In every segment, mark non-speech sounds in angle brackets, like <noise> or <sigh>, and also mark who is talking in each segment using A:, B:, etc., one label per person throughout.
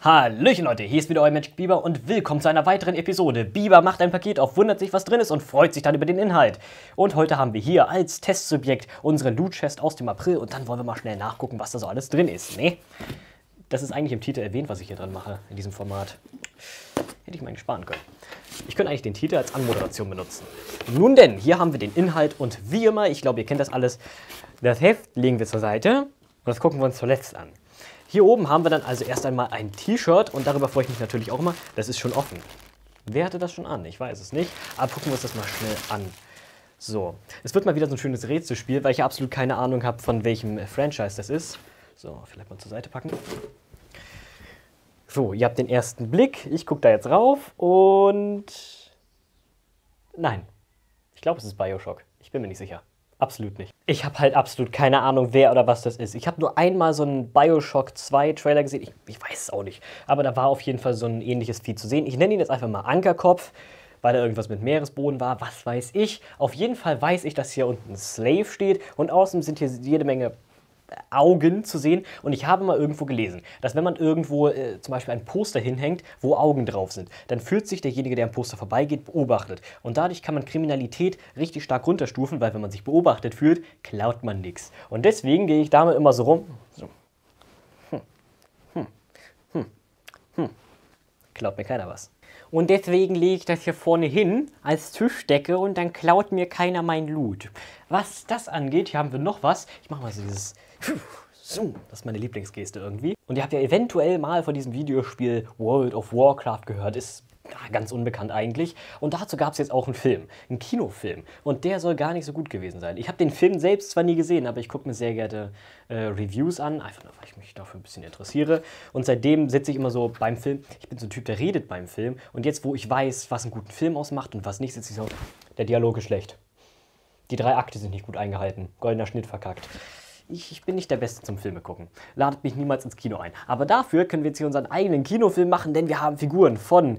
A: Hallöchen Leute, hier ist wieder euer Magic Bieber und willkommen zu einer weiteren Episode. Bieber macht ein Paket auf, wundert sich, was drin ist und freut sich dann über den Inhalt. Und heute haben wir hier als Testsubjekt unsere Loot Chest aus dem April und dann wollen wir mal schnell nachgucken, was da so alles drin ist, ne? Das ist eigentlich im Titel erwähnt, was ich hier drin mache, in diesem Format. Hätte ich mal sparen können. Ich könnte eigentlich den Titel als Anmoderation benutzen. Nun denn, hier haben wir den Inhalt und wie immer, ich glaube, ihr kennt das alles, das Heft legen wir zur Seite und das gucken wir uns zuletzt an. Hier oben haben wir dann also erst einmal ein T-Shirt und darüber freue ich mich natürlich auch immer. Das ist schon offen. Wer hatte das schon an? Ich weiß es nicht. Aber gucken wir uns das mal schnell an. So, es wird mal wieder so ein schönes Rätselspiel, weil ich ja absolut keine Ahnung habe, von welchem Franchise das ist. So, vielleicht mal zur Seite packen. So, ihr habt den ersten Blick. Ich gucke da jetzt rauf und... Nein, ich glaube, es ist Bioshock. Ich bin mir nicht sicher. Absolut nicht. Ich habe halt absolut keine Ahnung, wer oder was das ist. Ich habe nur einmal so einen Bioshock 2 Trailer gesehen. Ich, ich, weiß es auch nicht. Aber da war auf jeden Fall so ein ähnliches Vieh zu sehen. Ich nenne ihn jetzt einfach mal Ankerkopf, weil da irgendwas mit Meeresboden war. Was weiß ich. Auf jeden Fall weiß ich, dass hier unten Slave steht. Und außerdem sind hier jede Menge Augen zu sehen. Und ich habe mal irgendwo gelesen, dass wenn man irgendwo äh, zum Beispiel ein Poster hinhängt, wo Augen drauf sind, dann fühlt sich derjenige, der am Poster vorbeigeht, beobachtet. Und dadurch kann man Kriminalität richtig stark runterstufen, weil wenn man sich beobachtet fühlt, klaut man nichts. Und deswegen gehe ich damit immer so rum. So. Hm. Hm. Hm. Hm. Klaut mir keiner was. Und deswegen lege ich das hier vorne hin als Tischdecke und dann klaut mir keiner mein Loot. Was das angeht, hier haben wir noch was. Ich mache mal so dieses... So, das ist meine Lieblingsgeste irgendwie. Und ihr habt ja eventuell mal von diesem Videospiel World of Warcraft gehört. Ist Ah, ganz unbekannt eigentlich. Und dazu gab es jetzt auch einen Film, einen Kinofilm. Und der soll gar nicht so gut gewesen sein. Ich habe den Film selbst zwar nie gesehen, aber ich gucke mir sehr gerne äh, Reviews an, einfach nur, weil ich mich dafür ein bisschen interessiere. Und seitdem sitze ich immer so beim Film. Ich bin so ein Typ, der redet beim Film. Und jetzt, wo ich weiß, was einen guten Film ausmacht und was nicht, sitze ich so, der Dialog ist schlecht. Die drei Akte sind nicht gut eingehalten. Goldener Schnitt verkackt. Ich, ich, bin nicht der Beste zum Filme gucken. Ladet mich niemals ins Kino ein. Aber dafür können wir jetzt hier unseren eigenen Kinofilm machen, denn wir haben Figuren von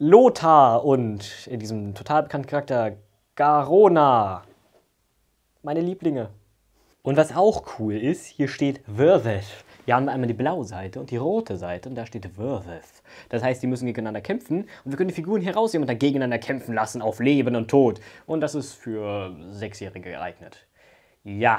A: Lothar und in diesem total bekannten Charakter Garona. Meine Lieblinge. Und was auch cool ist, hier steht Werwolf. Hier haben wir einmal die blaue Seite und die rote Seite und da steht Werwolf. Das heißt, die müssen gegeneinander kämpfen und wir können die Figuren hier rausnehmen und dann gegeneinander kämpfen lassen auf Leben und Tod. Und das ist für Sechsjährige geeignet. Ja.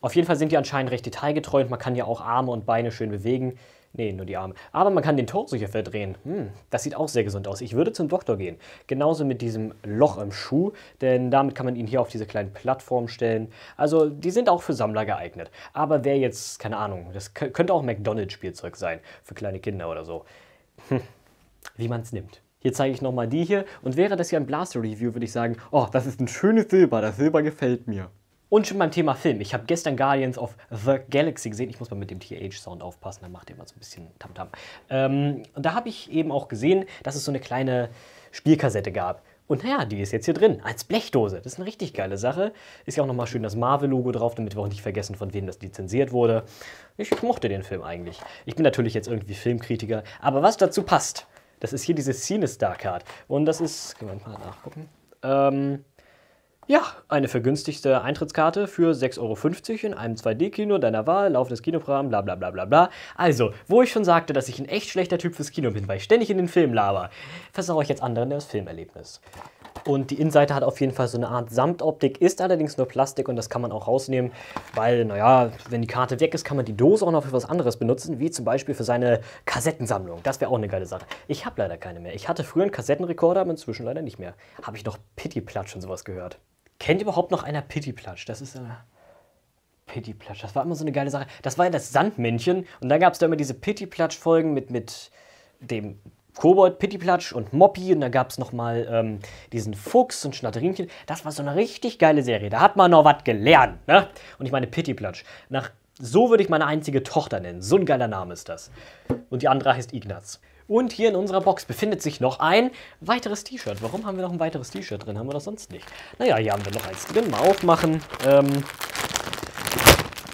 A: Auf jeden Fall sind die anscheinend recht detailgetreu und man kann ja auch Arme und Beine schön bewegen. Nee, nur die Arme. Aber man kann den Torso hier verdrehen. Hm, das sieht auch sehr gesund aus. Ich würde zum Doktor gehen. Genauso mit diesem Loch im Schuh, denn damit kann man ihn hier auf diese kleinen Plattformen stellen. Also die sind auch für Sammler geeignet. Aber wer jetzt, keine Ahnung, das könnte auch McDonalds-Spielzeug sein, für kleine Kinder oder so. Hm, wie man es nimmt. Hier zeige ich nochmal die hier und wäre das hier ein Blaster-Review, würde ich sagen, oh, das ist ein schönes Silber, das Silber gefällt mir. Und schon beim Thema Film. Ich habe gestern Guardians of the Galaxy gesehen. Ich muss mal mit dem TH-Sound aufpassen, dann macht er immer so ein bisschen Tamtam. -Tam. Ähm, und da habe ich eben auch gesehen, dass es so eine kleine Spielkassette gab. Und naja, die ist jetzt hier drin, als Blechdose. Das ist eine richtig geile Sache. Ist ja auch nochmal schön das Marvel-Logo drauf, damit wir auch nicht vergessen, von wem das lizenziert wurde. Ich mochte den Film eigentlich. Ich bin natürlich jetzt irgendwie Filmkritiker, aber was dazu passt, das ist hier diese cine card Und das ist, können wir mal nachgucken, ähm, ja, eine vergünstigte Eintrittskarte für 6,50 Euro in einem 2D-Kino deiner Wahl, laufendes Kinoprogramm, bla bla bla bla bla. Also, wo ich schon sagte, dass ich ein echt schlechter Typ fürs Kino bin, weil ich ständig in den Film laber, versau ich jetzt anderen das Filmerlebnis. Und die Innenseite hat auf jeden Fall so eine Art Samtoptik, ist allerdings nur Plastik und das kann man auch rausnehmen, weil, naja, wenn die Karte weg ist, kann man die Dose auch noch für was anderes benutzen, wie zum Beispiel für seine Kassettensammlung. Das wäre auch eine geile Sache. Ich habe leider keine mehr. Ich hatte früher einen Kassettenrekorder, aber inzwischen leider nicht mehr. Habe ich noch pitty und sowas gehört. Kennt überhaupt noch einer Pity Plutsch? Das ist eine. Äh, Pity Plutsch, das war immer so eine geile Sache. Das war ja das Sandmännchen und dann gab es da immer diese Pity Plutsch-Folgen mit, mit dem Kobold, Pittiplatsch und Moppi und dann gab es nochmal ähm, diesen Fuchs und Schnatterinchen. Das war so eine richtig geile Serie. Da hat man noch was gelernt, ne? Und ich meine Pittiplatsch. Nach so würde ich meine einzige Tochter nennen. So ein geiler Name ist das. Und die andere heißt Ignaz. Und hier in unserer Box befindet sich noch ein weiteres T-Shirt. Warum haben wir noch ein weiteres T-Shirt drin? Haben wir das sonst nicht? Naja, hier haben wir noch eins drin. Genau, Mal aufmachen. Ähm,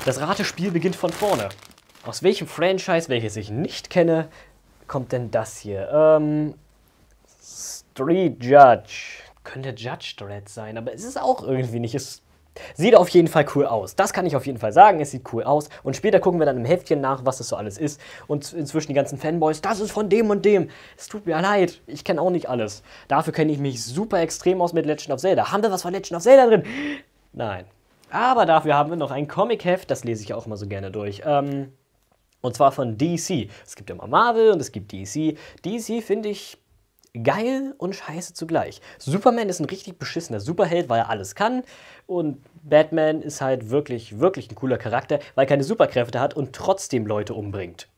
A: das Ratespiel beginnt von vorne. Aus welchem Franchise, welches ich nicht kenne, kommt denn das hier? Ähm, Street Judge. Könnte Judge Dredd sein, aber es ist auch irgendwie nicht. Es Sieht auf jeden Fall cool aus. Das kann ich auf jeden Fall sagen. Es sieht cool aus. Und später gucken wir dann im Heftchen nach, was das so alles ist. Und inzwischen die ganzen Fanboys, das ist von dem und dem. Es tut mir leid. Ich kenne auch nicht alles. Dafür kenne ich mich super extrem aus mit Legend of Zelda. Haben wir was von Legend of Zelda drin? Nein. Aber dafür haben wir noch ein Comic-Heft. Das lese ich auch immer so gerne durch. Ähm, und zwar von DC. Es gibt immer Marvel und es gibt DC. DC finde ich geil und scheiße zugleich. Superman ist ein richtig beschissener Superheld, weil er alles kann. Und Batman ist halt wirklich, wirklich ein cooler Charakter, weil er keine Superkräfte hat und trotzdem Leute umbringt.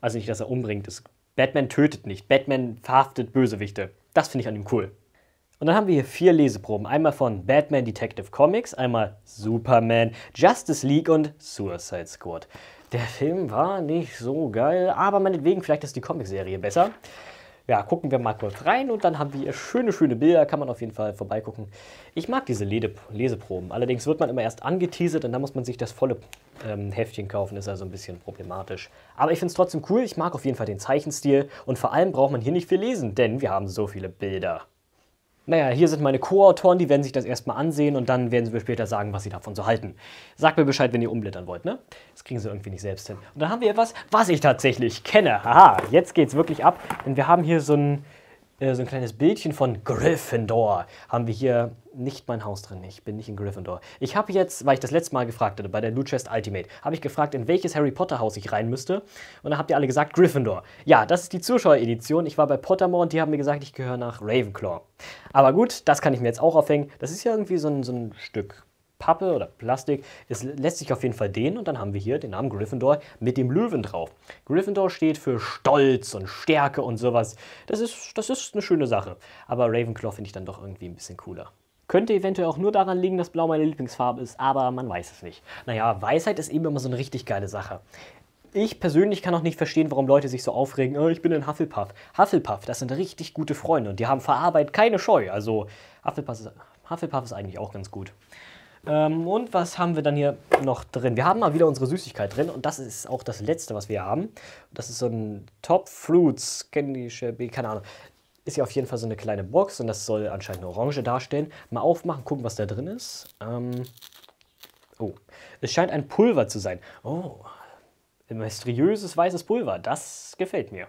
A: Also nicht, dass er umbringt. Ist. Batman tötet nicht. Batman verhaftet Bösewichte. Das finde ich an ihm cool. Und dann haben wir hier vier Leseproben. Einmal von Batman Detective Comics, einmal Superman, Justice League und Suicide Squad. Der Film war nicht so geil, aber meinetwegen, vielleicht ist die Comicserie besser ja, gucken wir mal kurz rein und dann haben wir schöne, schöne Bilder, kann man auf jeden Fall vorbeigucken. Ich mag diese Lede Leseproben, allerdings wird man immer erst angeteasert und dann muss man sich das volle ähm, Heftchen kaufen, ist also ein bisschen problematisch. Aber ich finde es trotzdem cool, ich mag auf jeden Fall den Zeichenstil und vor allem braucht man hier nicht viel lesen, denn wir haben so viele Bilder. Naja, hier sind meine Co-Autoren, die werden sich das erstmal ansehen und dann werden sie mir später sagen, was sie davon so halten. Sagt mir Bescheid, wenn ihr umblättern wollt, ne? Das kriegen sie irgendwie nicht selbst hin. Und dann haben wir etwas, was ich tatsächlich kenne. Haha, jetzt geht's wirklich ab, denn wir haben hier so ein, äh, so ein kleines Bildchen von Gryffindor. Haben wir hier nicht mein Haus drin. Ich bin nicht in Gryffindor. Ich habe jetzt, weil ich das letzte Mal gefragt hatte, bei der Loot Chest Ultimate, habe ich gefragt, in welches Harry Potter Haus ich rein müsste. Und dann habt ihr alle gesagt, Gryffindor. Ja, das ist die Zuschaueredition. Ich war bei Pottermore und die haben mir gesagt, ich gehöre nach Ravenclaw. Aber gut, das kann ich mir jetzt auch aufhängen. Das ist ja irgendwie so ein, so ein Stück Pappe oder Plastik. Es lässt sich auf jeden Fall dehnen und dann haben wir hier den Namen Gryffindor mit dem Löwen drauf. Gryffindor steht für Stolz und Stärke und sowas. Das ist, das ist eine schöne Sache. Aber Ravenclaw finde ich dann doch irgendwie ein bisschen cooler. Könnte eventuell auch nur daran liegen, dass Blau meine Lieblingsfarbe ist, aber man weiß es nicht. Naja, Weisheit ist eben immer so eine richtig geile Sache. Ich persönlich kann auch nicht verstehen, warum Leute sich so aufregen, oh, ich bin ein Hufflepuff. Hufflepuff, das sind richtig gute Freunde und die haben vor Arbeit keine Scheu. Also Hufflepuff ist, Hufflepuff ist eigentlich auch ganz gut. Ähm, und was haben wir dann hier noch drin? Wir haben mal wieder unsere Süßigkeit drin und das ist auch das letzte, was wir haben. Das ist so ein Top Fruits Candy Shabby, äh, keine Ahnung. Ist ja auf jeden Fall so eine kleine Box und das soll anscheinend eine Orange darstellen. Mal aufmachen, gucken, was da drin ist. Ähm, oh, es scheint ein Pulver zu sein. Oh, ein mysteriöses weißes Pulver. Das gefällt mir.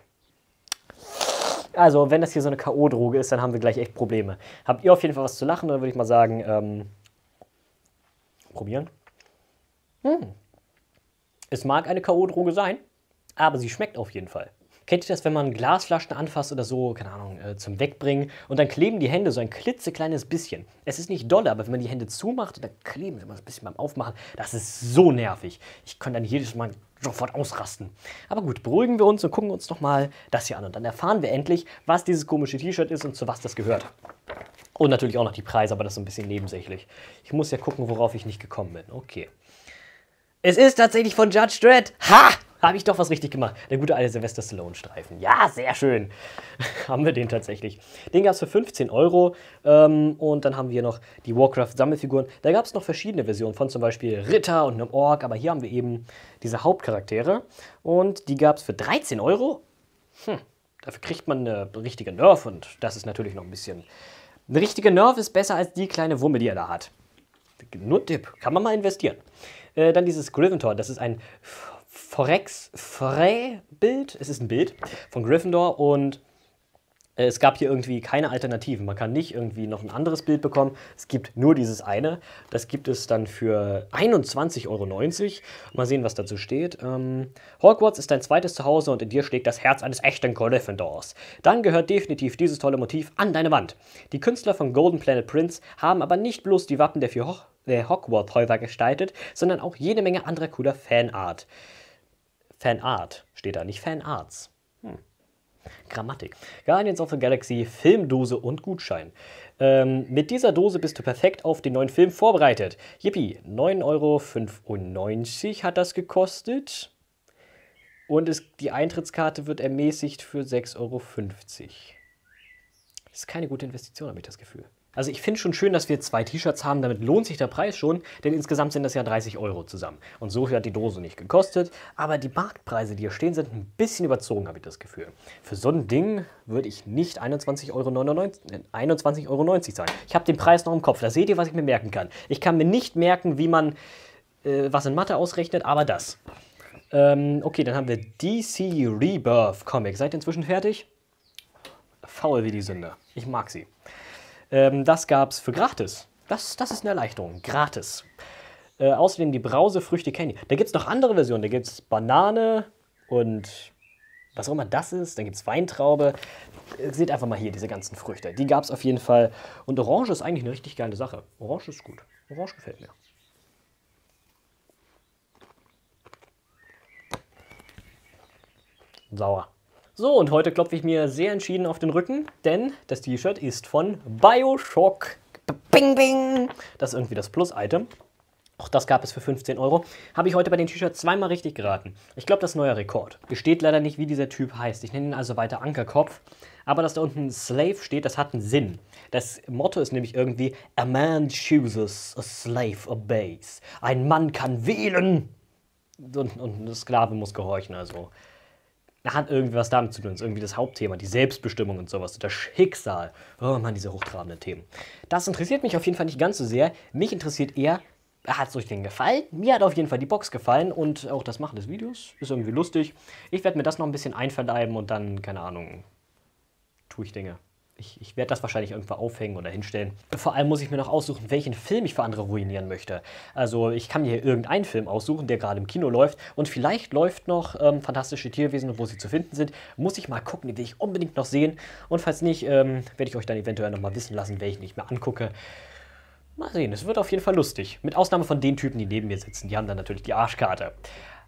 A: Also, wenn das hier so eine K.O.-Droge ist, dann haben wir gleich echt Probleme. Habt ihr auf jeden Fall was zu lachen, dann würde ich mal sagen, ähm, probieren. Hm. Es mag eine K.O.-Droge sein, aber sie schmeckt auf jeden Fall. Kennt ihr das, wenn man Glasflaschen anfasst oder so, keine Ahnung, äh, zum Wegbringen und dann kleben die Hände so ein klitzekleines bisschen? Es ist nicht doll, aber wenn man die Hände zumacht, dann kleben sie immer ein bisschen beim Aufmachen. Das ist so nervig. Ich kann dann jedes Mal sofort ausrasten. Aber gut, beruhigen wir uns und gucken uns nochmal das hier an. Und dann erfahren wir endlich, was dieses komische T-Shirt ist und zu was das gehört. Und natürlich auch noch die Preise, aber das ist ein bisschen nebensächlich. Ich muss ja gucken, worauf ich nicht gekommen bin. Okay. Es ist tatsächlich von Judge Dredd. Ha! habe ich doch was richtig gemacht. Der gute alte Sylvester Stallone-Streifen. Ja, sehr schön. <laughs> haben wir den tatsächlich. Den gab es für 15 Euro. Ähm, und dann haben wir noch die Warcraft-Sammelfiguren. Da gab es noch verschiedene Versionen von zum Beispiel Ritter und einem Ork. Aber hier haben wir eben diese Hauptcharaktere. Und die gab es für 13 Euro. Hm, dafür kriegt man eine richtige Nerf. Und das ist natürlich noch ein bisschen... Eine richtige Nerf ist besser als die kleine Wumme, die er da hat. Nur Tipp, kann man mal investieren. Äh, dann dieses Griventor, das ist ein Forex Frey Bild. Es ist ein Bild von Gryffindor und äh, es gab hier irgendwie keine Alternativen. Man kann nicht irgendwie noch ein anderes Bild bekommen. Es gibt nur dieses eine. Das gibt es dann für 21,90 Euro. Mal sehen, was dazu steht. Ähm, Hogwarts ist dein zweites Zuhause und in dir schlägt das Herz eines echten Gryffindors. Dann gehört definitiv dieses tolle Motiv an deine Wand. Die Künstler von Golden Planet Prince haben aber nicht bloß die Wappen der vier Ho Hogwarts-Häuser gestaltet, sondern auch jede Menge anderer cooler Fanart. Fanart steht da, nicht Fanarts. Hm. Grammatik. Guardians of the Galaxy, Filmdose und Gutschein. Ähm, mit dieser Dose bist du perfekt auf den neuen Film vorbereitet. Yippie, 9,95 Euro hat das gekostet. Und es, die Eintrittskarte wird ermäßigt für 6,50 Euro. Das ist keine gute Investition, habe ich das Gefühl. Also ich finde schon schön, dass wir zwei T-Shirts haben, damit lohnt sich der Preis schon, denn insgesamt sind das ja 30 Euro zusammen. Und so viel hat die Dose nicht gekostet, aber die Marktpreise, die hier stehen, sind ein bisschen überzogen, habe ich das Gefühl. Für so ein Ding würde ich nicht 21,99 Euro, 21 äh, Euro sagen. Ich habe den Preis noch im Kopf, da seht ihr, was ich mir merken kann. Ich kann mir nicht merken, wie man äh, was in Mathe ausrechnet, aber das. Ähm, okay, dann haben wir DC Rebirth Comic. Seid ihr inzwischen fertig? Faul wie die Sünde. Ich mag sie. Ähm, das gab es für gratis. Das, das ist eine Erleichterung. Gratis. Äh, außerdem die Brausefrüchte Candy. Da gibt es noch andere Versionen. Da gibt es Banane und was auch immer das ist. Dann gibt es Weintraube. Äh, seht einfach mal hier diese ganzen Früchte. Die gab es auf jeden Fall. Und Orange ist eigentlich eine richtig geile Sache. Orange ist gut. Orange gefällt mir. Sauer. So, und heute klopfe ich mir sehr entschieden auf den Rücken, denn das T-Shirt ist von Bioshock. Bing, bing. Das ist irgendwie das Plus-Item. Auch das gab es für 15 Euro. Habe ich heute bei den T-Shirts zweimal richtig geraten. Ich glaube, das ist neuer Rekord. Besteht leider nicht, wie dieser Typ heißt. Ich nenne ihn also weiter Ankerkopf. Aber dass da unten Slave steht, das hat einen Sinn. Das Motto ist nämlich irgendwie: A man chooses, a slave obeys. Ein Mann kann wählen. Und, und ein Sklave muss gehorchen, also hat irgendwie was damit zu tun. Das ist irgendwie das Hauptthema, die Selbstbestimmung und sowas, das Schicksal. Oh Mann, diese hochtrabenden Themen. Das interessiert mich auf jeden Fall nicht ganz so sehr. Mich interessiert eher, hat es euch denn gefallen? Mir hat auf jeden Fall die Box gefallen und auch das Machen des Videos ist irgendwie lustig. Ich werde mir das noch ein bisschen einverleiben und dann, keine Ahnung, tue ich Dinge ich, ich werde das wahrscheinlich irgendwo aufhängen oder hinstellen. Vor allem muss ich mir noch aussuchen, welchen Film ich für andere ruinieren möchte. Also ich kann mir hier irgendeinen Film aussuchen, der gerade im Kino läuft und vielleicht läuft noch ähm, Fantastische Tierwesen wo sie zu finden sind. Muss ich mal gucken, den will ich unbedingt noch sehen. Und falls nicht, ähm, werde ich euch dann eventuell nochmal wissen lassen, welchen ich mir angucke. Mal sehen, es wird auf jeden Fall lustig. Mit Ausnahme von den Typen, die neben mir sitzen. Die haben dann natürlich die Arschkarte.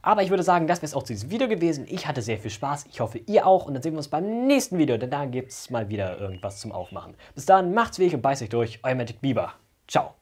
A: Aber ich würde sagen, das wäre es auch zu diesem Video gewesen. Ich hatte sehr viel Spaß. Ich hoffe, ihr auch. Und dann sehen wir uns beim nächsten Video, denn da gibt es mal wieder irgendwas zum Aufmachen. Bis dann, macht's weg und beißt euch durch. Euer Magic Bieber. Ciao.